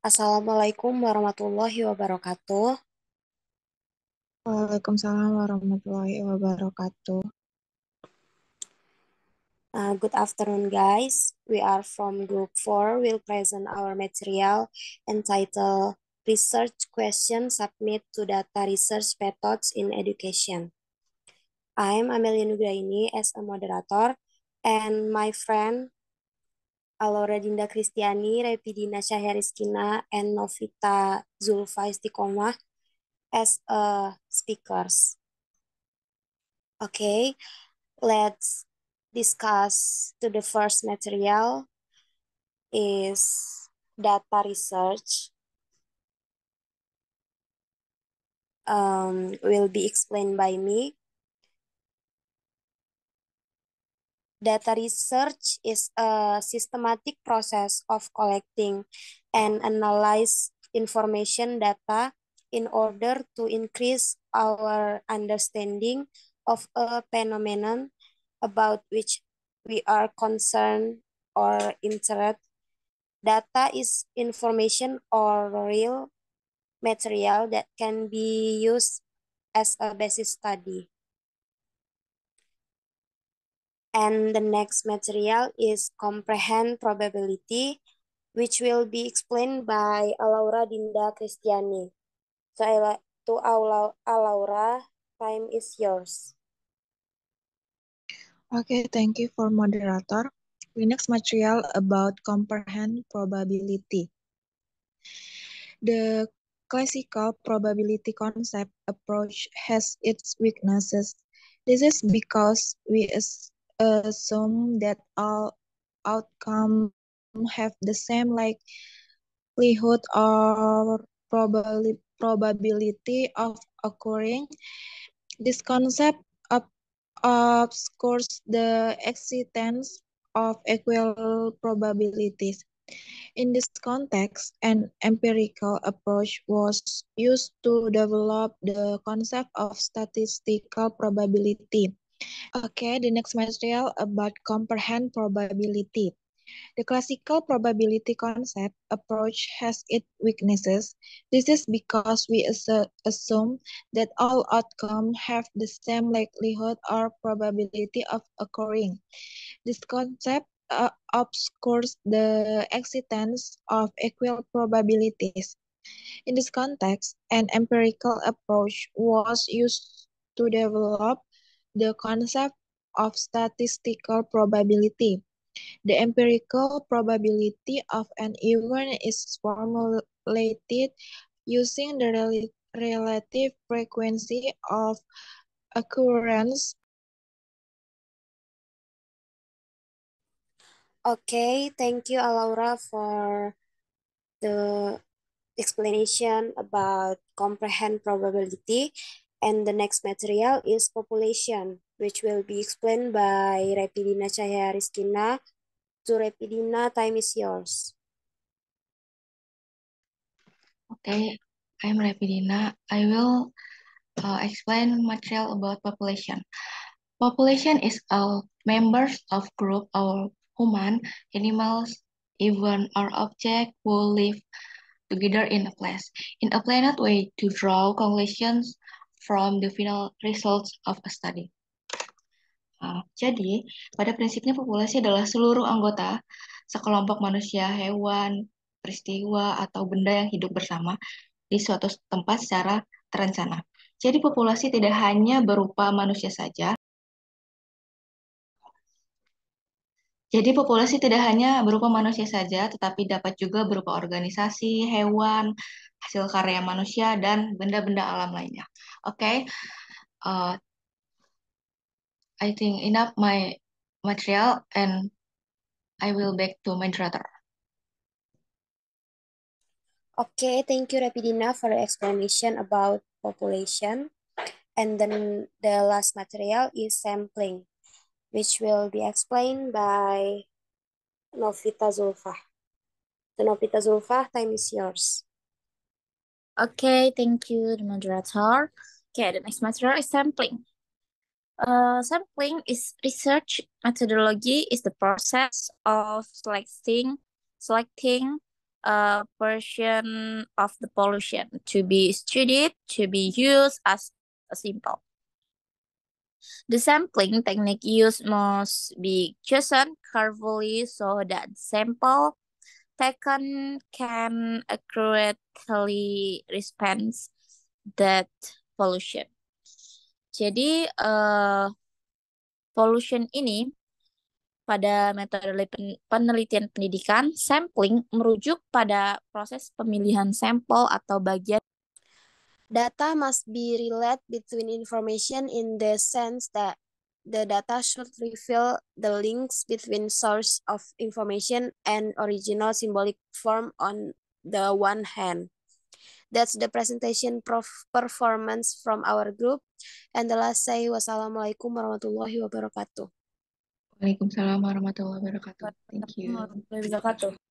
Assalamualaikum warahmatullahi wabarakatuh. Waalaikumsalam warahmatullahi wabarakatuh. Uh, good afternoon, guys. We are from Group 4. We'll present our material entitled Research Question Submit to Data Research Methods in Education. I'm Amelia Nugraini as a moderator, and my friend Alora Dinda Kristiani, Repidina Syahriskina, and Novita Zulfa Istiqomah as a uh, speakers. Okay, let's discuss to the first material is data research. Um, will be explained by me. Data research is a systematic process of collecting and analyze information data in order to increase our understanding of a phenomenon about which we are concerned or interested. Data is information or real material that can be used as a basis study. And the next material is comprehend probability, which will be explained by Alaura Dinda Kristiani. So I to Alaura, time is yours. Okay, thank you for moderator. The next material about comprehend probability. The classical probability concept approach has its weaknesses. This is because we assume that all outcome have the same likelihood or probably probability of occurring. This concept obscures the existence of equal probabilities. In this context, an empirical approach was used to develop the concept of statistical probability. Okay, the next material about comprehend probability. The classical probability concept approach has its weaknesses. This is because we assume that all outcomes have the same likelihood or probability of occurring. This concept uh, obscures the existence of equal probabilities. In this context, an empirical approach was used to develop the concept of statistical probability. The empirical probability of an event is formulated using the rel relative frequency of occurrence. Okay, thank you, Alaura, for the explanation about comprehend probability. And the next material is population, which will be explained by Repidina Cahaya Rizkina. To Repidina, time is yours. Okay, I'm Repidina. I will uh, explain material about population. Population is all members of group or human, animals, even or object who live together in a place. In a planet way to draw conclusions from the final results of a study. Uh, jadi, pada prinsipnya populasi adalah seluruh anggota sekelompok manusia, hewan, peristiwa, atau benda yang hidup bersama di suatu tempat secara terencana. Jadi populasi tidak hanya berupa manusia saja, Jadi populasi tidak hanya berupa manusia saja, tetapi dapat juga berupa organisasi, hewan, hasil karya manusia, dan benda-benda alam lainnya. Oke, okay. uh, eh, I think enough my material and I will back to moderator. Okay, thank you Rapidina for the explanation about population. And then the last material is sampling. which will be explained by Novita Zulfa. So Novita Zulfa, time is yours. Okay, thank you, the moderator. Okay, the next material is sampling. Uh, sampling is research methodology is the process of selecting selecting a uh, portion of the pollution to be studied to be used as a sample. The sampling technique used must be chosen carefully so that sample taken can accurately response that pollution. Jadi uh, pollution ini pada metode penelitian pendidikan, sampling merujuk pada proses pemilihan sampel atau bagian Data must be related between information in the sense that the data should reveal the links between source of information and original symbolic form on the one hand. That's the presentation performance from our group. And the last say, wassalamualaikum warahmatullahi wabarakatuh. Waalaikumsalam warahmatullahi wabarakatuh. Thank you.